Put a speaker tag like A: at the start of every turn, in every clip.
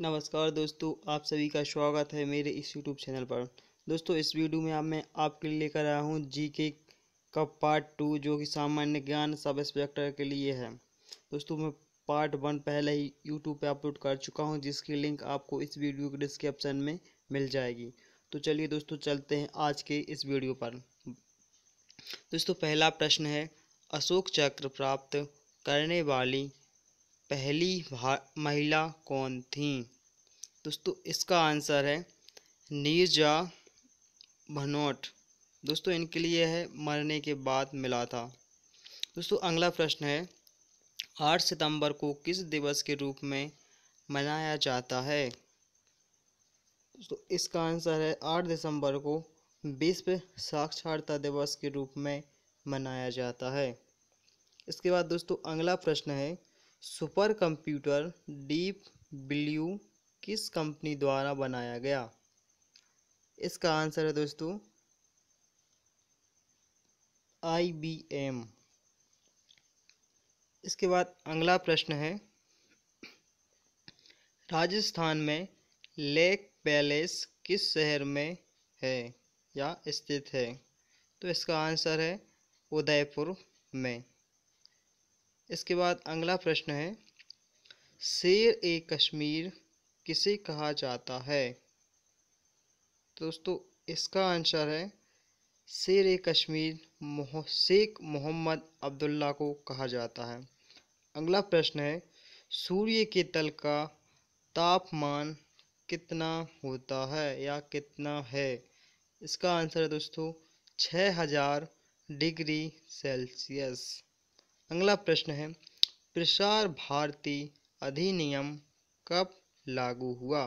A: नमस्कार दोस्तों आप सभी का स्वागत है मेरे इस यूट्यूब चैनल पर दोस्तों इस वीडियो में आप मैं आपके लिए लेकर आया हूँ जी के का पार्ट टू जो कि सामान्य ज्ञान सब इंस्पेक्टर के लिए है दोस्तों मैं पार्ट वन पहले ही यूट्यूब पे अपलोड कर चुका हूँ जिसकी लिंक आपको इस वीडियो के डिस्क्रिप्शन में मिल जाएगी तो चलिए दोस्तों चलते हैं आज के इस वीडियो पर दोस्तों पहला प्रश्न है अशोक चक्र प्राप्त करने वाली पहली महिला कौन थी दोस्तों इसका आंसर है नीरजा भनोट दोस्तों इनके लिए है मरने के बाद मिला था दोस्तों अगला प्रश्न है आठ सितंबर को किस दिवस के रूप में मनाया जाता है तो इसका आंसर है आठ दिसंबर को विश्व साक्षरता दिवस के रूप में मनाया जाता है इसके बाद दोस्तों अगला प्रश्न है सुपर कंप्यूटर डीप ब्लू किस कंपनी द्वारा बनाया गया इसका आंसर है दोस्तों आईबीएम इसके बाद अगला प्रश्न है राजस्थान में लेक पैलेस किस शहर में है या स्थित है तो इसका आंसर है उदयपुर में इसके बाद अगला प्रश्न है शेर ए कश्मीर किसे कहा जाता है तो दोस्तों इसका आंसर है शेर ए कश्मीर शेख मोहम्मद अब्दुल्ला को कहा जाता है अगला प्रश्न है सूर्य के तल का तापमान कितना होता है या कितना है इसका आंसर है दोस्तों हजार डिग्री सेल्सियस अगला प्रश्न है प्रसार भारती अधिनियम कब लागू हुआ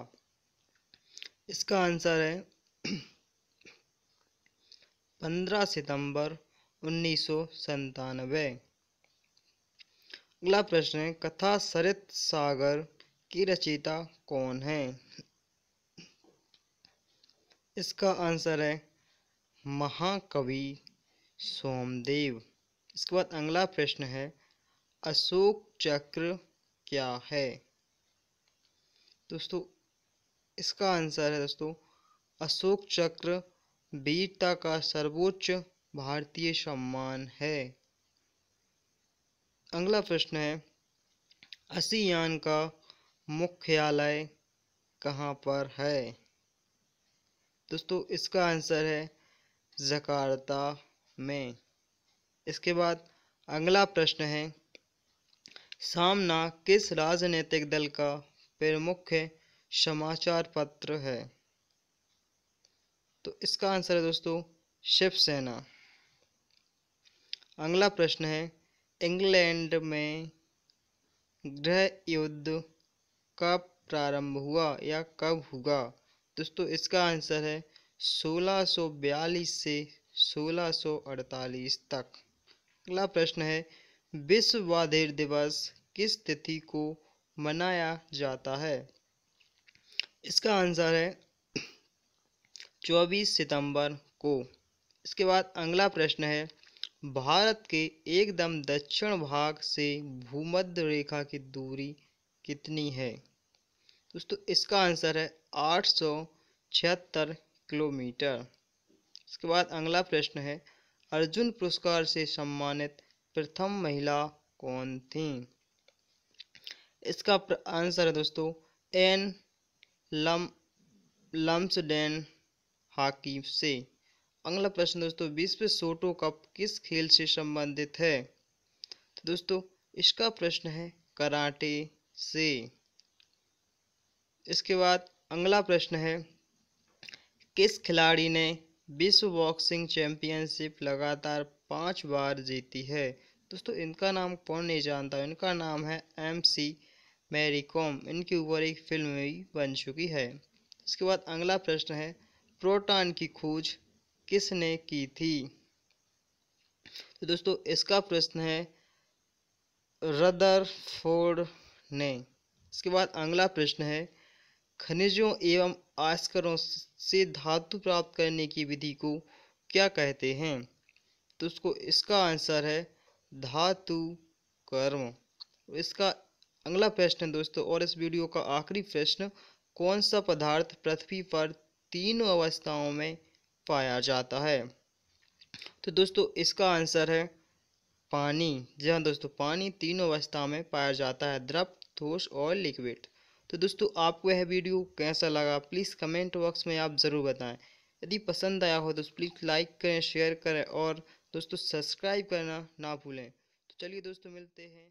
A: इसका आंसर है 15 सितंबर उन्नीस अगला प्रश्न है कथा सरित सागर की रचयिता कौन है इसका आंसर है महाकवि सोमदेव इसके बाद अगला प्रश्न है अशोक चक्र क्या है दोस्तों इसका आंसर है दोस्तों अशोक चक्र वीरता का सर्वोच्च भारतीय सम्मान है अगला प्रश्न है असियान का मुख्यालय कहाँ पर है दोस्तों इसका आंसर है जकार्ता में इसके बाद अगला प्रश्न है सामना किस राजनीतिक दल का प्रमुख समाचार पत्र है तो इसका आंसर है दोस्तों शिवसेना अगला प्रश्न है इंग्लैंड में गृह युद्ध कब प्रारंभ हुआ या कब हुआ दोस्तों इसका आंसर है 1642 से 1648 तक अगला प्रश्न है विश्व वाधेर दिवस किस तिथि को मनाया जाता है इसका आंसर है 24 सितंबर को इसके बाद अगला प्रश्न है भारत के एकदम दक्षिण भाग से भूमध्य रेखा की दूरी कितनी है दोस्तों इसका आंसर है आठ सौ छिहत्तर किलोमीटर इसके बाद अगला प्रश्न है अर्जुन पुरस्कार से सम्मानित प्रथम महिला कौन थी इसका आंसर है दोस्तों एन लम लम्सडेन हॉकी से अगला प्रश्न दोस्तों विश्व सोटो कप किस खेल से संबंधित है तो दोस्तों इसका प्रश्न है कराटे से इसके बाद अगला प्रश्न है किस खिलाड़ी ने विश्व बॉक्सिंग चैंपियनशिप लगातार पाँच बार जीती है दोस्तों इनका नाम कौन नहीं जानता इनका नाम है एम सी मैरी कॉम इनके ऊपर एक फिल्म भी बन चुकी है इसके बाद अगला प्रश्न है प्रोटॉन की खोज किसने की थी तो दोस्तों इसका प्रश्न है रदर फोर्ड ने इसके बाद अगला प्रश्न है खनिजों एवं आयस्करों से धातु प्राप्त करने की विधि को क्या कहते हैं तो उसको इसका आंसर है धातु कर्म इसका अगला प्रश्न है दोस्तों और इस वीडियो का आखिरी प्रश्न कौन सा पदार्थ पृथ्वी पर तीनों अवस्थाओं में पाया जाता है तो दोस्तों इसका आंसर है पानी जी हाँ दोस्तों पानी तीनों अवस्था में पाया जाता है द्रव ठोस और लिक्विड तो दोस्तों आपको यह वीडियो कैसा लगा प्लीज़ कमेंट बॉक्स में आप ज़रूर बताएं यदि पसंद आया हो तो प्लीज़ लाइक करें शेयर करें और दोस्तों सब्सक्राइब करना ना भूलें तो चलिए दोस्तों मिलते हैं